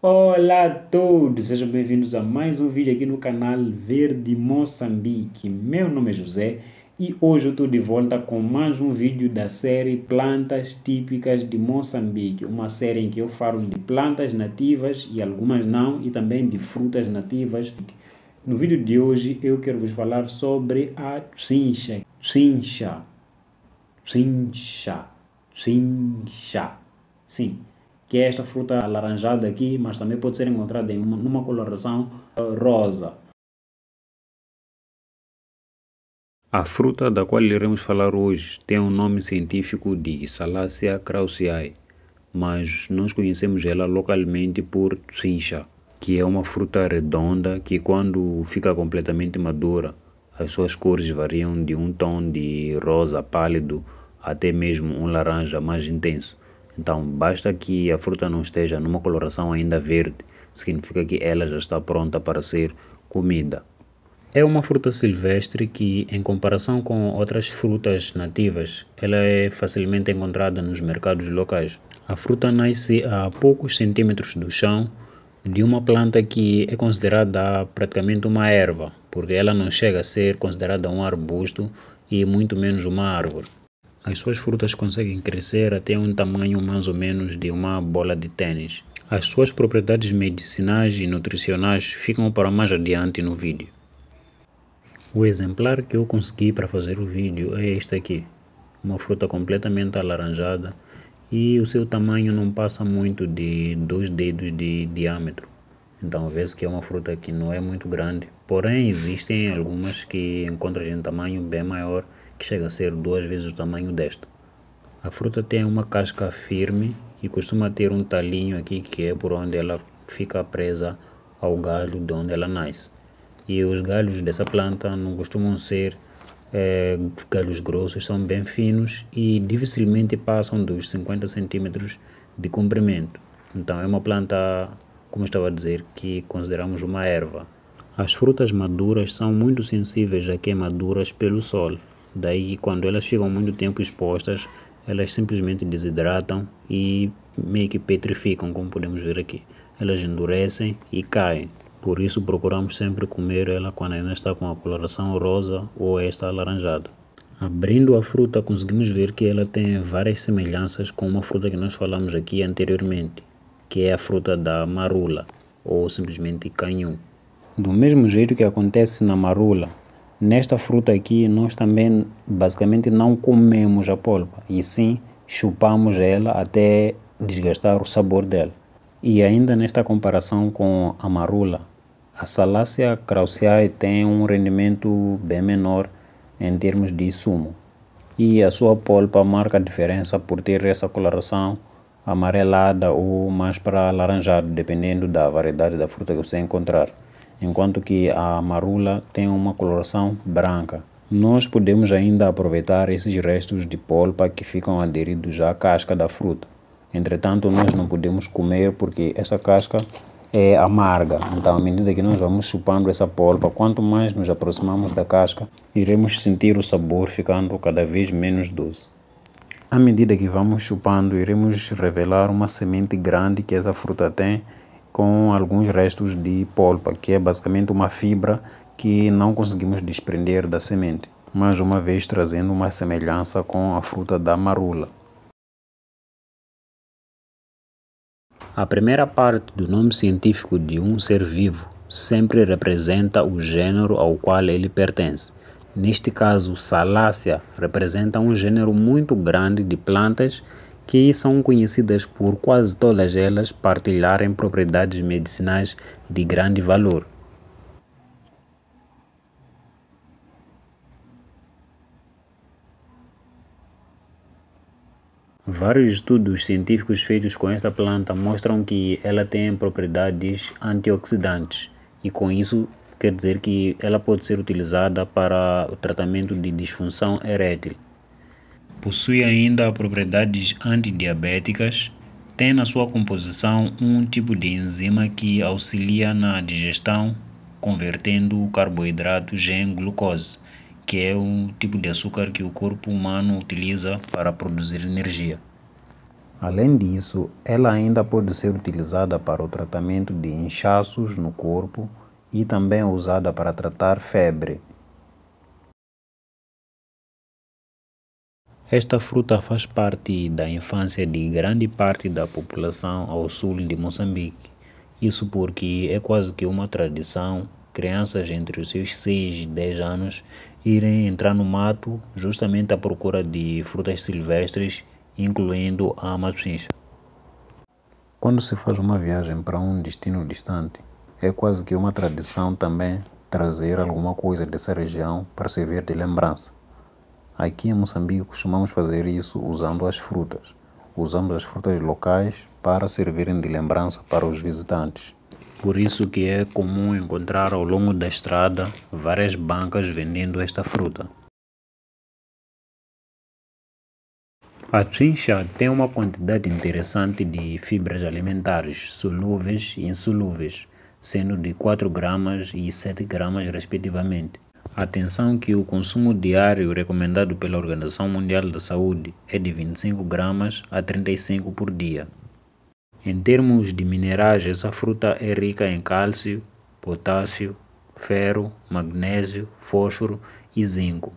Olá a todos, sejam bem-vindos a mais um vídeo aqui no canal Verde Moçambique. Meu nome é José e hoje eu estou de volta com mais um vídeo da série Plantas Típicas de Moçambique, uma série em que eu falo de plantas nativas e algumas não, e também de frutas nativas. No vídeo de hoje eu quero vos falar sobre a cincha, cincha, cincha, cincha, sim, que é esta fruta alaranjada aqui, mas também pode ser encontrada em uma, numa coloração eh, rosa. A fruta da qual iremos falar hoje tem o um nome científico de Salacia krausiae, mas nós conhecemos ela localmente por tsincha, que é uma fruta redonda que quando fica completamente madura, as suas cores variam de um tom de rosa pálido até mesmo um laranja mais intenso então, basta que a fruta não esteja numa coloração ainda verde, significa que ela já está pronta para ser comida. É uma fruta silvestre que, em comparação com outras frutas nativas, ela é facilmente encontrada nos mercados locais. A fruta nasce a poucos centímetros do chão de uma planta que é considerada praticamente uma erva, porque ela não chega a ser considerada um arbusto e muito menos uma árvore. As suas frutas conseguem crescer até um tamanho mais ou menos de uma bola de tênis. As suas propriedades medicinais e nutricionais ficam para mais adiante no vídeo. O exemplar que eu consegui para fazer o vídeo é este aqui. Uma fruta completamente alaranjada e o seu tamanho não passa muito de dois dedos de diâmetro. Então vê-se que é uma fruta que não é muito grande, porém existem algumas que encontram em tamanho bem maior que chega a ser duas vezes o tamanho desta. A fruta tem uma casca firme e costuma ter um talinho aqui que é por onde ela fica presa ao galho de onde ela nasce. E os galhos dessa planta não costumam ser é, galhos grossos, são bem finos e dificilmente passam dos 50 centímetros de comprimento. Então é uma planta, como estava a dizer, que consideramos uma erva. As frutas maduras são muito sensíveis a queimaduras pelo sol, Daí, quando elas ficam muito tempo expostas, elas simplesmente desidratam e meio que petrificam, como podemos ver aqui. Elas endurecem e caem. Por isso, procuramos sempre comer ela quando ainda está com a coloração rosa ou esta alaranjada. Abrindo a fruta, conseguimos ver que ela tem várias semelhanças com uma fruta que nós falamos aqui anteriormente, que é a fruta da marula, ou simplesmente canhão. Do mesmo jeito que acontece na marula, Nesta fruta aqui, nós também basicamente não comemos a polpa, e sim chupamos ela até desgastar o sabor dela. E ainda nesta comparação com a marula, a salacia krausiae tem um rendimento bem menor em termos de sumo, e a sua polpa marca a diferença por ter essa coloração amarelada ou mais para alaranjado, dependendo da variedade da fruta que você encontrar enquanto que a marula tem uma coloração branca. Nós podemos ainda aproveitar esses restos de polpa que ficam aderidos à casca da fruta. Entretanto, nós não podemos comer porque essa casca é amarga. Então, à medida que nós vamos chupando essa polpa, quanto mais nos aproximamos da casca, iremos sentir o sabor ficando cada vez menos doce. À medida que vamos chupando, iremos revelar uma semente grande que essa fruta tem com alguns restos de polpa, que é basicamente uma fibra que não conseguimos desprender da semente, mais uma vez trazendo uma semelhança com a fruta da marula. A primeira parte do nome científico de um ser vivo sempre representa o gênero ao qual ele pertence. Neste caso, Salácea representa um gênero muito grande de plantas que são conhecidas por quase todas elas partilharem propriedades medicinais de grande valor. Vários estudos científicos feitos com esta planta mostram que ela tem propriedades antioxidantes e com isso quer dizer que ela pode ser utilizada para o tratamento de disfunção erétil. Possui ainda propriedades antidiabéticas. Tem na sua composição um tipo de enzima que auxilia na digestão, convertendo o carboidrato em glucose, que é um tipo de açúcar que o corpo humano utiliza para produzir energia. Além disso, ela ainda pode ser utilizada para o tratamento de inchaços no corpo e também usada para tratar febre. Esta fruta faz parte da infância de grande parte da população ao sul de Moçambique. Isso porque é quase que uma tradição crianças entre os seus 6 e 10 anos irem entrar no mato justamente à procura de frutas silvestres, incluindo a matupincha. Quando se faz uma viagem para um destino distante, é quase que uma tradição também trazer alguma coisa dessa região para servir de lembrança. Aqui em Moçambique costumamos fazer isso usando as frutas. Usamos as frutas locais para servirem de lembrança para os visitantes. Por isso que é comum encontrar ao longo da estrada várias bancas vendendo esta fruta. A assim trincha tem uma quantidade interessante de fibras alimentares solúveis e insolúveis, sendo de 4 gramas e 7 gramas respectivamente. Atenção que o consumo diário recomendado pela Organização Mundial da Saúde é de 25 gramas a 35 por dia. Em termos de minerais, essa fruta é rica em cálcio, potássio, ferro, magnésio, fósforo e zinco.